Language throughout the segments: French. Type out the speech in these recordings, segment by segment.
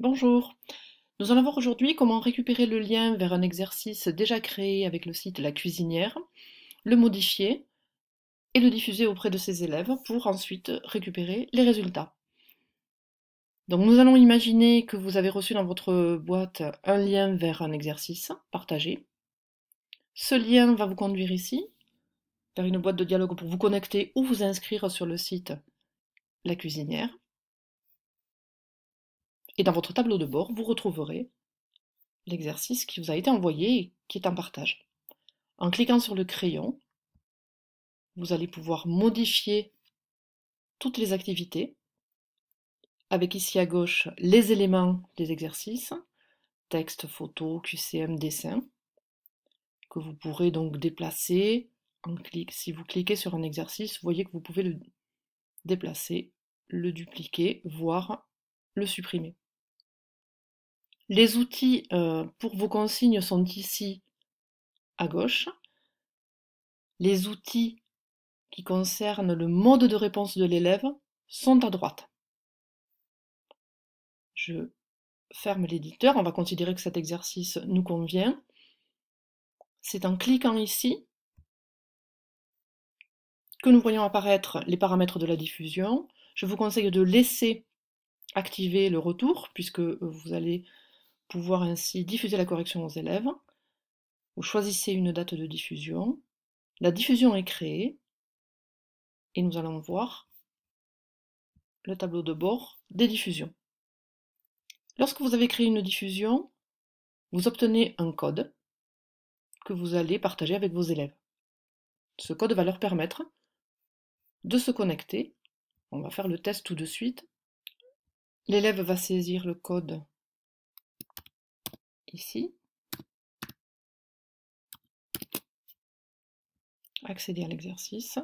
Bonjour. Nous allons voir aujourd'hui comment récupérer le lien vers un exercice déjà créé avec le site La Cuisinière, le modifier et le diffuser auprès de ses élèves pour ensuite récupérer les résultats. Donc nous allons imaginer que vous avez reçu dans votre boîte un lien vers un exercice partagé. Ce lien va vous conduire ici, vers une boîte de dialogue pour vous connecter ou vous inscrire sur le site La Cuisinière. Et dans votre tableau de bord, vous retrouverez l'exercice qui vous a été envoyé et qui est en partage. En cliquant sur le crayon, vous allez pouvoir modifier toutes les activités, avec ici à gauche les éléments des exercices, texte, photo, QCM, dessin, que vous pourrez donc déplacer Si vous cliquez sur un exercice, vous voyez que vous pouvez le déplacer, le dupliquer, voire le supprimer. Les outils euh, pour vos consignes sont ici à gauche. Les outils qui concernent le mode de réponse de l'élève sont à droite. Je ferme l'éditeur, on va considérer que cet exercice nous convient. C'est en cliquant ici que nous voyons apparaître les paramètres de la diffusion. Je vous conseille de laisser activer le retour puisque vous allez pouvoir ainsi diffuser la correction aux élèves. Vous choisissez une date de diffusion. La diffusion est créée et nous allons voir le tableau de bord des diffusions. Lorsque vous avez créé une diffusion, vous obtenez un code que vous allez partager avec vos élèves. Ce code va leur permettre de se connecter. On va faire le test tout de suite. L'élève va saisir le code ici. Accéder à l'exercice.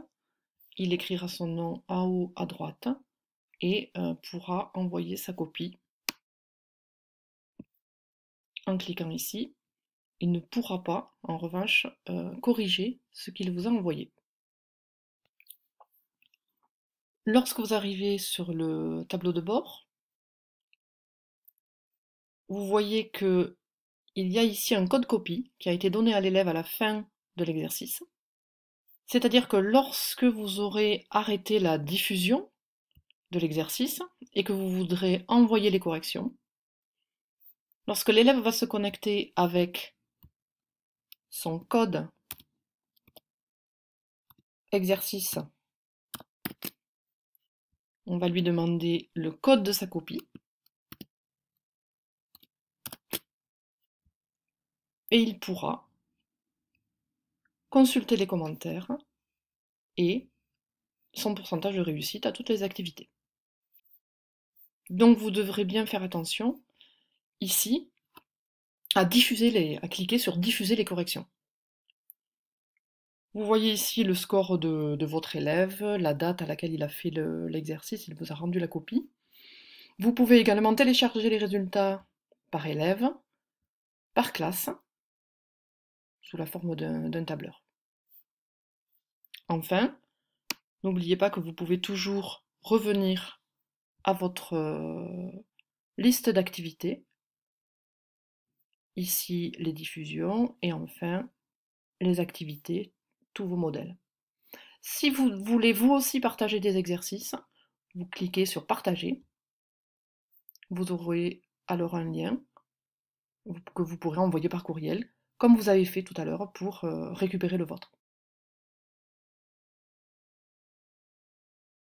Il écrira son nom à haut à droite et euh, pourra envoyer sa copie en cliquant ici. Il ne pourra pas, en revanche, euh, corriger ce qu'il vous a envoyé. Lorsque vous arrivez sur le tableau de bord, vous voyez que il y a ici un code copie qui a été donné à l'élève à la fin de l'exercice. C'est-à-dire que lorsque vous aurez arrêté la diffusion de l'exercice et que vous voudrez envoyer les corrections, lorsque l'élève va se connecter avec son code exercice, on va lui demander le code de sa copie. et il pourra consulter les commentaires et son pourcentage de réussite à toutes les activités. Donc vous devrez bien faire attention ici à diffuser les, à cliquer sur diffuser les corrections. Vous voyez ici le score de, votre élève, la date à laquelle il a fait l'exercice, il vous a rendu la copie. Vous pouvez également télécharger les résultats par élève, par classe, sous la forme d'un tableur. Enfin, n'oubliez pas que vous pouvez toujours revenir à votre euh, liste d'activités. Ici, les diffusions et enfin, les activités, tous vos modèles. Si vous voulez vous aussi partager des exercices, vous cliquez sur partager. Vous aurez alors un lien que vous pourrez envoyer par courriel comme vous avez fait tout à l'heure pour euh, récupérer le vôtre.